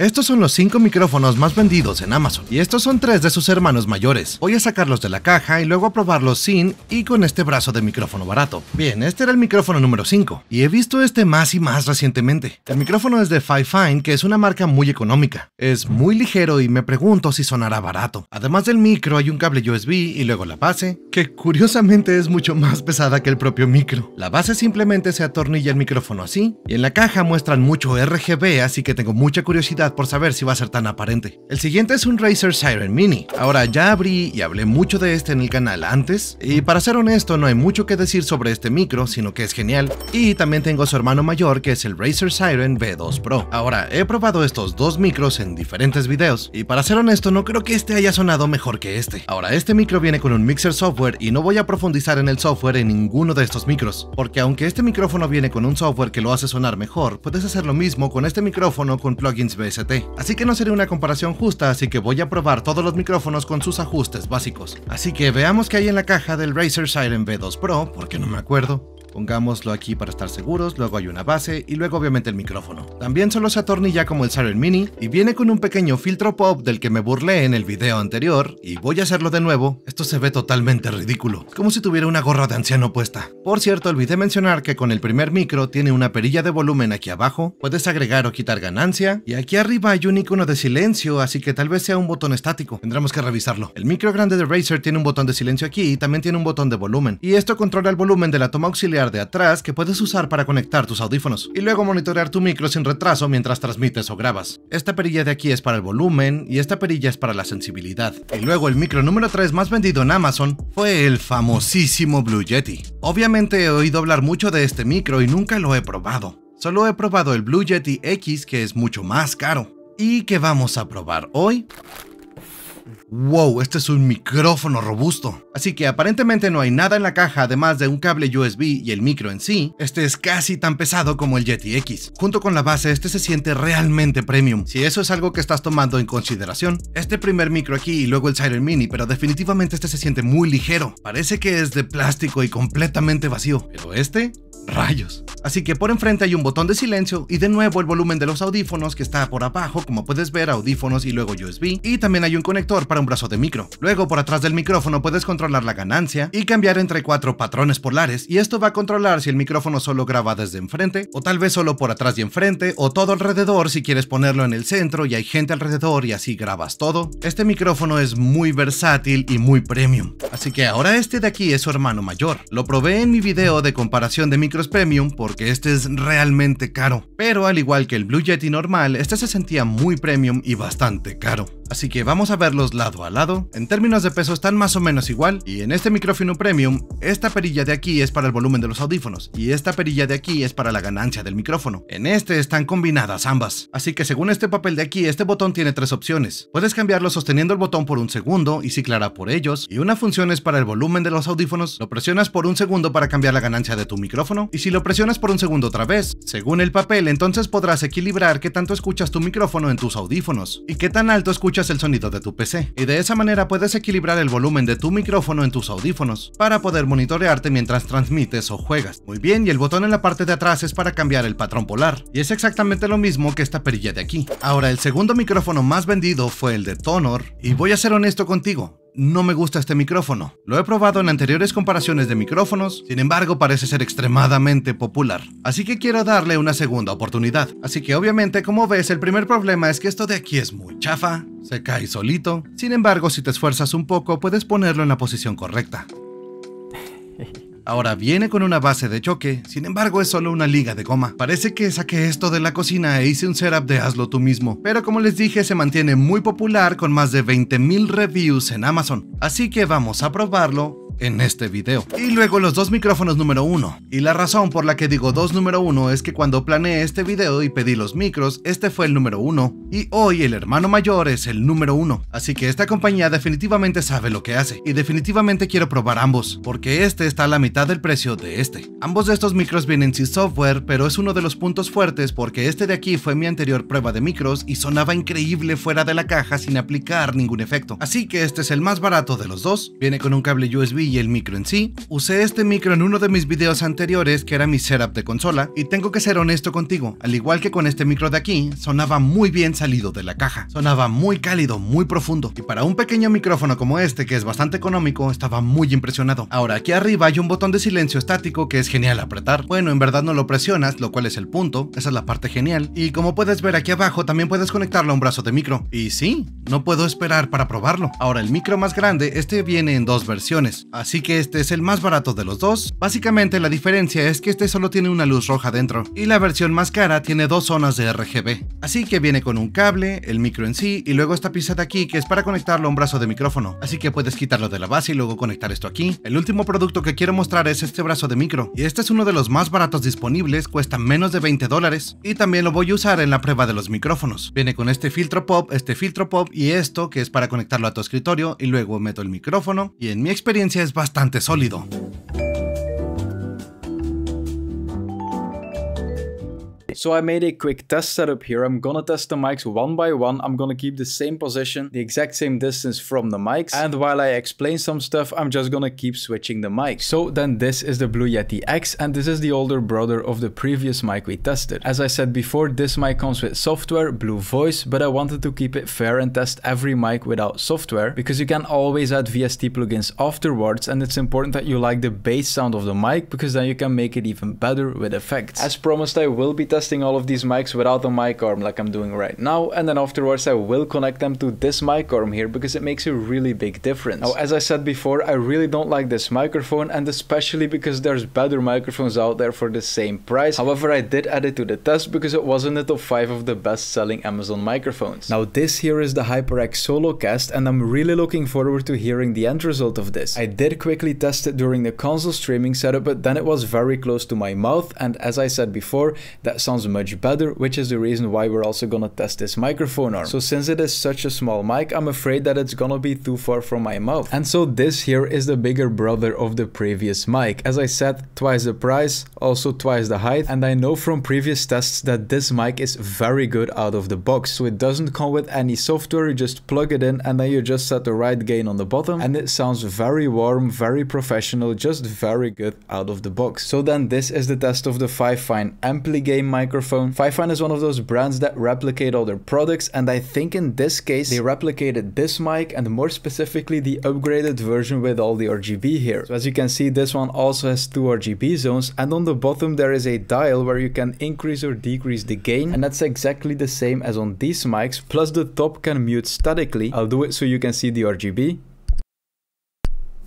Estos son los 5 micrófonos más vendidos en Amazon, y estos son 3 de sus hermanos mayores. Voy a sacarlos de la caja y luego a probarlos sin y con este brazo de micrófono barato. Bien, este era el micrófono número 5, y he visto este más y más recientemente. El micrófono es de Fine que es una marca muy económica. Es muy ligero y me pregunto si sonará barato. Además del micro hay un cable USB y luego la base, que curiosamente es mucho más pesada que el propio micro. La base simplemente se atornilla el micrófono así, y en la caja muestran mucho RGB, así que tengo mucha curiosidad por saber si va a ser tan aparente. El siguiente es un Razer Siren Mini. Ahora ya abrí y hablé mucho de este en el canal antes, y para ser honesto no hay mucho que decir sobre este micro, sino que es genial. Y también tengo su hermano mayor que es el Razer Siren V2 Pro. Ahora, he probado estos dos micros en diferentes videos, y para ser honesto no creo que este haya sonado mejor que este. Ahora, este micro viene con un mixer software y no voy a profundizar en el software en ninguno de estos micros, porque aunque este micrófono viene con un software que lo hace sonar mejor, puedes hacer lo mismo con este micrófono con plugins VS. Así que no sería una comparación justa, así que voy a probar todos los micrófonos con sus ajustes básicos. Así que veamos qué hay en la caja del Razer Siren V2 Pro, porque no me acuerdo. Pongámoslo aquí para estar seguros, luego hay una base y luego obviamente el micrófono. También solo se atornilla como el Siren Mini y viene con un pequeño filtro pop del que me burlé en el video anterior y voy a hacerlo de nuevo, esto se ve totalmente ridículo, como si tuviera una gorra de anciano puesta. Por cierto, olvidé mencionar que con el primer micro tiene una perilla de volumen aquí abajo, puedes agregar o quitar ganancia y aquí arriba hay un icono de silencio, así que tal vez sea un botón estático, tendremos que revisarlo. El micro grande de Razer tiene un botón de silencio aquí y también tiene un botón de volumen y esto controla el volumen de la toma auxiliar de atrás que puedes usar para conectar tus audífonos y luego monitorear tu micro sin retraso mientras transmites o grabas. Esta perilla de aquí es para el volumen y esta perilla es para la sensibilidad. Y luego el micro número 3 más vendido en Amazon fue el famosísimo Blue Yeti. Obviamente he oído hablar mucho de este micro y nunca lo he probado. Solo he probado el Blue Yeti X que es mucho más caro. ¿Y qué vamos a probar hoy? Wow, este es un micrófono robusto. Así que aparentemente no hay nada en la caja además de un cable USB y el micro en sí. Este es casi tan pesado como el Yeti X. Junto con la base, este se siente realmente premium. Si eso es algo que estás tomando en consideración. Este primer micro aquí y luego el Siren Mini, pero definitivamente este se siente muy ligero. Parece que es de plástico y completamente vacío. Pero este Rayos. Así que por enfrente hay un botón de silencio y de nuevo el volumen de los audífonos que está por abajo, como puedes ver, audífonos y luego USB. Y también hay un conector para un brazo de micro. Luego por atrás del micrófono puedes controlar la ganancia y cambiar entre cuatro patrones polares y esto va a controlar si el micrófono solo graba desde enfrente o tal vez solo por atrás y enfrente o todo alrededor si quieres ponerlo en el centro y hay gente alrededor y así grabas todo. Este micrófono es muy versátil y muy premium. Así que ahora este de aquí es su hermano mayor. Lo probé en mi video de comparación de micrófonos Premium porque este es realmente caro, pero al igual que el Blue Yeti normal, este se sentía muy premium y bastante caro así que vamos a verlos lado a lado. En términos de peso están más o menos igual, y en este micrófono premium, esta perilla de aquí es para el volumen de los audífonos, y esta perilla de aquí es para la ganancia del micrófono. En este están combinadas ambas, así que según este papel de aquí, este botón tiene tres opciones. Puedes cambiarlo sosteniendo el botón por un segundo y ciclará por ellos, y una función es para el volumen de los audífonos, lo presionas por un segundo para cambiar la ganancia de tu micrófono, y si lo presionas por un segundo otra vez, según el papel entonces podrás equilibrar qué tanto escuchas tu micrófono en tus audífonos, y qué tan alto escuchas el sonido de tu PC, y de esa manera puedes equilibrar el volumen de tu micrófono en tus audífonos, para poder monitorearte mientras transmites o juegas. Muy bien, y el botón en la parte de atrás es para cambiar el patrón polar, y es exactamente lo mismo que esta perilla de aquí. Ahora, el segundo micrófono más vendido fue el de Tonor, y voy a ser honesto contigo, no me gusta este micrófono. Lo he probado en anteriores comparaciones de micrófonos, sin embargo parece ser extremadamente popular. Así que quiero darle una segunda oportunidad. Así que obviamente como ves el primer problema es que esto de aquí es muy chafa, se cae solito. Sin embargo si te esfuerzas un poco puedes ponerlo en la posición correcta. Ahora viene con una base de choque, sin embargo es solo una liga de goma. Parece que saqué esto de la cocina e hice un setup de hazlo tú mismo, pero como les dije se mantiene muy popular con más de 20.000 reviews en Amazon, así que vamos a probarlo en este video. Y luego los dos micrófonos número uno. Y la razón por la que digo dos número uno es que cuando planeé este video y pedí los micros, este fue el número uno. Y hoy el hermano mayor es el número uno. Así que esta compañía definitivamente sabe lo que hace. Y definitivamente quiero probar ambos, porque este está a la mitad del precio de este. Ambos de estos micros vienen sin software, pero es uno de los puntos fuertes porque este de aquí fue mi anterior prueba de micros y sonaba increíble fuera de la caja sin aplicar ningún efecto. Así que este es el más barato de los dos. Viene con un cable USB y el micro en sí. Usé este micro en uno de mis videos anteriores que era mi setup de consola y tengo que ser honesto contigo, al igual que con este micro de aquí, sonaba muy bien salido de la caja. Sonaba muy cálido, muy profundo y para un pequeño micrófono como este que es bastante económico estaba muy impresionado. Ahora aquí arriba hay un botón de silencio estático que es genial apretar. Bueno, en verdad no lo presionas, lo cual es el punto, esa es la parte genial. Y como puedes ver aquí abajo también puedes conectarlo a un brazo de micro. Y sí, no puedo esperar para probarlo. Ahora el micro más grande, este viene en dos versiones así que este es el más barato de los dos. Básicamente la diferencia es que este solo tiene una luz roja dentro, y la versión más cara tiene dos zonas de RGB. Así que viene con un cable, el micro en sí, y luego esta pieza de aquí que es para conectarlo a un brazo de micrófono, así que puedes quitarlo de la base y luego conectar esto aquí. El último producto que quiero mostrar es este brazo de micro, y este es uno de los más baratos disponibles, cuesta menos de 20 dólares, y también lo voy a usar en la prueba de los micrófonos. Viene con este filtro pop, este filtro pop y esto que es para conectarlo a tu escritorio, y luego meto el micrófono, y en mi experiencia es es bastante sólido. So I made a quick test setup here. I'm gonna test the mics one by one. I'm gonna keep the same position, the exact same distance from the mics. And while I explain some stuff, I'm just gonna keep switching the mics. So then this is the Blue Yeti X and this is the older brother of the previous mic we tested. As I said before, this mic comes with software, Blue Voice, but I wanted to keep it fair and test every mic without software because you can always add VST plugins afterwards and it's important that you like the bass sound of the mic because then you can make it even better with effects. As promised, I will be testing testing all of these mics without a mic arm like I'm doing right now and then afterwards I will connect them to this mic arm here because it makes a really big difference. Now as I said before I really don't like this microphone and especially because there's better microphones out there for the same price. However I did add it to the test because it was in the top 5 of the best selling Amazon microphones. Now this here is the HyperX Solo Cast and I'm really looking forward to hearing the end result of this. I did quickly test it during the console streaming setup but then it was very close to my mouth and as I said before that's sounds much better, which is the reason why we're also gonna test this microphone arm. So since it is such a small mic, I'm afraid that it's gonna be too far from my mouth. And so this here is the bigger brother of the previous mic. As I said, twice the price, also twice the height. And I know from previous tests that this mic is very good out of the box. So it doesn't come with any software, you just plug it in and then you just set the right gain on the bottom. And it sounds very warm, very professional, just very good out of the box. So then this is the test of the Fine Ampli Game mic microphone. Fifine is one of those brands that replicate all their products and I think in this case they replicated this mic and more specifically the upgraded version with all the RGB here. So as you can see this one also has two RGB zones and on the bottom there is a dial where you can increase or decrease the gain and that's exactly the same as on these mics plus the top can mute statically. I'll do it so you can see the RGB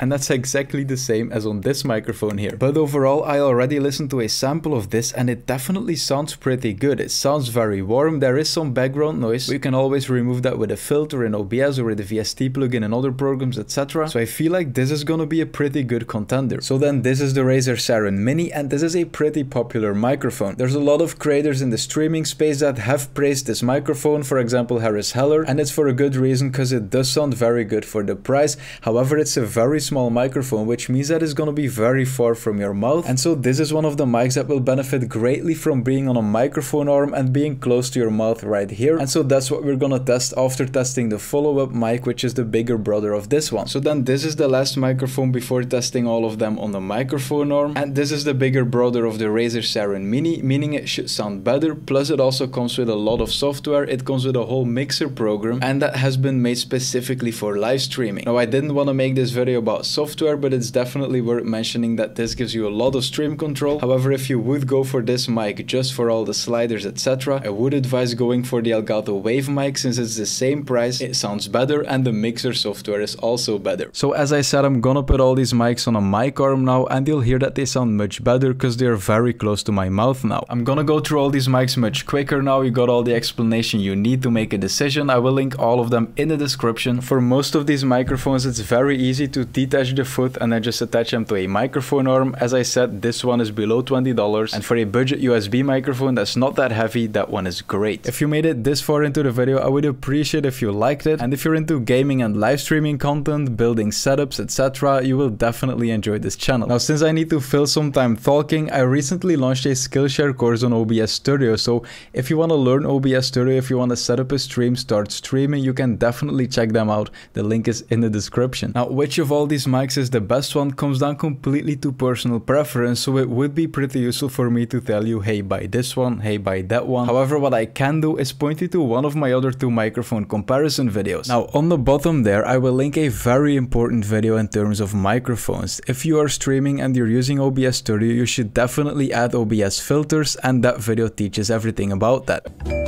and that's exactly the same as on this microphone here. But overall, I already listened to a sample of this and it definitely sounds pretty good. It sounds very warm, there is some background noise. We can always remove that with a filter in OBS or with a VST plugin and other programs, etc. So I feel like this is gonna be a pretty good contender. So then this is the Razer Siren Mini and this is a pretty popular microphone. There's a lot of creators in the streaming space that have praised this microphone, for example Harris Heller, and it's for a good reason because it does sound very good for the price. However, it's a very small microphone, which means that it's gonna be very far from your mouth. And so this is one of the mics that will benefit greatly from being on a microphone arm and being close to your mouth right here. And so that's what we're gonna test after testing the follow-up mic, which is the bigger brother of this one. So then this is the last microphone before testing all of them on the microphone arm. And this is the bigger brother of the Razer Sarin Mini, meaning it should sound better. Plus it also comes with a lot of software. It comes with a whole mixer program and that has been made specifically for live streaming. Now I didn't want to make this video about software, but it's definitely worth mentioning that this gives you a lot of stream control. However, if you would go for this mic just for all the sliders, etc., I would advise going for the Elgato Wave mic since it's the same price, it sounds better, and the mixer software is also better. So as I said, I'm gonna put all these mics on a mic arm now, and you'll hear that they sound much better because they are very close to my mouth now. I'm gonna go through all these mics much quicker now, you got all the explanation you need to make a decision. I will link all of them in the description. For most of these microphones, it's very easy to teach detach the foot and then just attach them to a microphone arm. As I said, this one is below $20 and for a budget USB microphone that's not that heavy, that one is great. If you made it this far into the video, I would appreciate if you liked it and if you're into gaming and live streaming content, building setups, etc, you will definitely enjoy this channel. Now since I need to fill some time talking, I recently launched a Skillshare course on OBS Studio, so if you want to learn OBS Studio, if you want to set up a stream, start streaming, you can definitely check them out. The link is in the description. Now which of all these these mics is the best one comes down completely to personal preference, so it would be pretty useful for me to tell you, hey, buy this one, hey, buy that one. However, what I can do is point you to one of my other two microphone comparison videos. Now, on the bottom there, I will link a very important video in terms of microphones. If you are streaming and you're using OBS Studio, you should definitely add OBS filters, and that video teaches everything about that.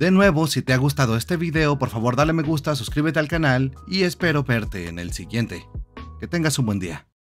De nuevo, si te ha gustado este video, por favor dale me gusta, suscríbete al canal y espero verte en el siguiente. Que tengas un buen día.